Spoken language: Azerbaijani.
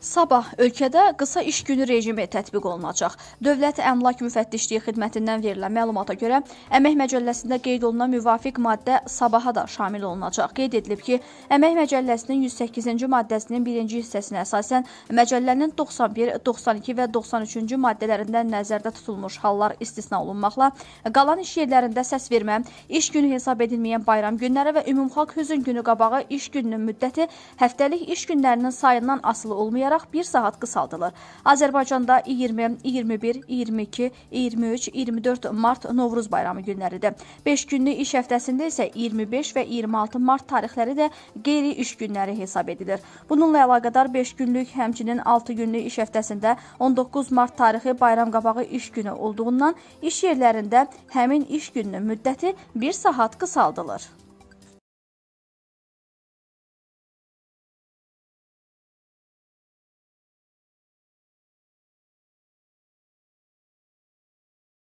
Sabah ölkədə qısa iş günü rejimi tətbiq olunacaq. Dövlət Əmlak Müfəttişliyi xidmətindən verilən məlumata görə, əmək məcəlləsində qeyd olunan müvafiq maddə sabaha da şamil olunacaq. Qeyd edilib ki, əmək məcəlləsinin 108-ci maddəsinin 1-ci hissəsinə əsasən məcəllənin 91, 92 və 93-cü maddələrindən nəzərdə tutulmuş hallar istisna olunmaqla, qalan iş yerlərində səs vermə, iş günü hesab edilməyən bayram günləri və ümumxalq hüzün günü qabağı iş gününün müddəti həftəlik iş günlərinin sayından asılı olmayaraq başlayaraq 1 saat qısaldılır. Azərbaycanda 20, 21, 22, 23, 24 mart Novruz bayramı günləridir. 5 günlük iş həftəsində isə 25 və 26 mart tarixləri də qeyri-iş günləri hesab edilir. Bununla əlaqədar 5 günlük, həmçinin 6 günlük iş həftəsində 19 mart tarixi bayram qabağı iş günü olduğundan iş yerlərində həmin iş gününün müddəti 1 saat qısaldılır.